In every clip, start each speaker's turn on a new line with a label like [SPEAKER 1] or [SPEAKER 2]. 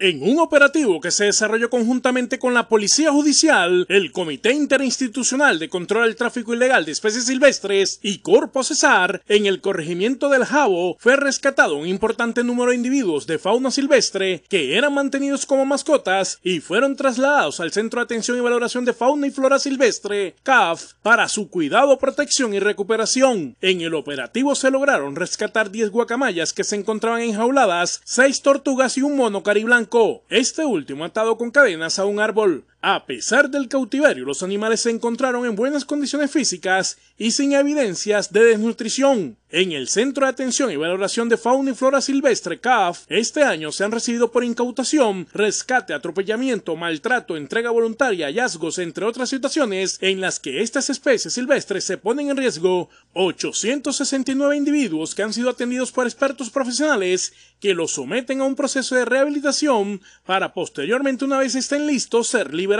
[SPEAKER 1] En un operativo que se desarrolló conjuntamente con la Policía Judicial, el Comité Interinstitucional de Control del Tráfico Ilegal de Especies Silvestres y Corpo Cesar, en el corregimiento del Jabo, fue rescatado un importante número de individuos de fauna silvestre que eran mantenidos como mascotas y fueron trasladados al Centro de Atención y Valoración de Fauna y Flora Silvestre, CAF, para su cuidado, protección y recuperación. En el operativo se lograron rescatar 10 guacamayas que se encontraban enjauladas, 6 tortugas y un mono cariblanco este último atado con cadenas a un árbol. A pesar del cautiverio, los animales se encontraron en buenas condiciones físicas y sin evidencias de desnutrición. En el Centro de Atención y Valoración de Fauna y Flora Silvestre CAF, este año se han recibido por incautación, rescate, atropellamiento, maltrato, entrega voluntaria, hallazgos, entre otras situaciones en las que estas especies silvestres se ponen en riesgo 869 individuos que han sido atendidos por expertos profesionales que los someten a un proceso de rehabilitación para posteriormente, una vez estén listos, ser liberados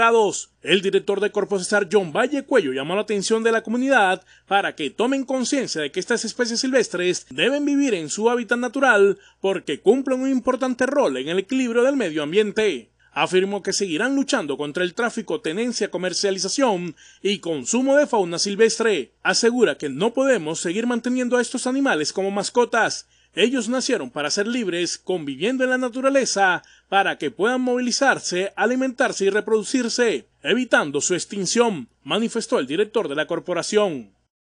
[SPEAKER 1] el director de Corpo Cesar John Valle Cuello llamó la atención de la comunidad para que tomen conciencia de que estas especies silvestres deben vivir en su hábitat natural porque cumplen un importante rol en el equilibrio del medio ambiente. Afirmó que seguirán luchando contra el tráfico, tenencia, comercialización y consumo de fauna silvestre. Asegura que no podemos seguir manteniendo a estos animales como mascotas ellos nacieron para ser libres, conviviendo en la naturaleza, para que puedan movilizarse, alimentarse y reproducirse, evitando su extinción, manifestó el director de la corporación.